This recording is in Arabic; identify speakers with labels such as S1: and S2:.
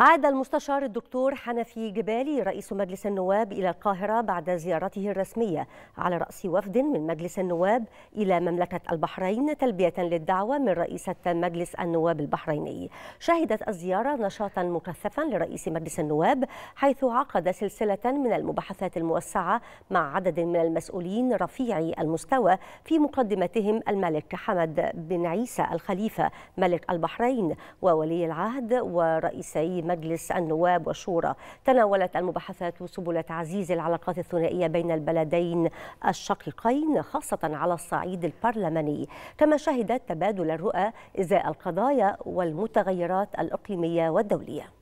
S1: عاد المستشار الدكتور حنفي جبالي رئيس مجلس النواب إلى القاهرة بعد زيارته الرسمية على رأس وفد من مجلس النواب إلى مملكة البحرين تلبية للدعوة من رئيسة مجلس النواب البحريني شهدت الزيارة نشاطا مكثفا لرئيس مجلس النواب حيث عقد سلسلة من المباحثات الموسعة مع عدد من المسؤولين رفيعي المستوى في مقدمتهم الملك حمد بن عيسى الخليفة ملك البحرين وولي العهد ورئيسي مجلس النواب وشورى تناولت المباحثات سبل تعزيز العلاقات الثنائية بين البلدين الشقيقين خاصة على الصعيد البرلماني كما شهدت تبادل الرؤى إزاء القضايا والمتغيرات الإقليمية والدولية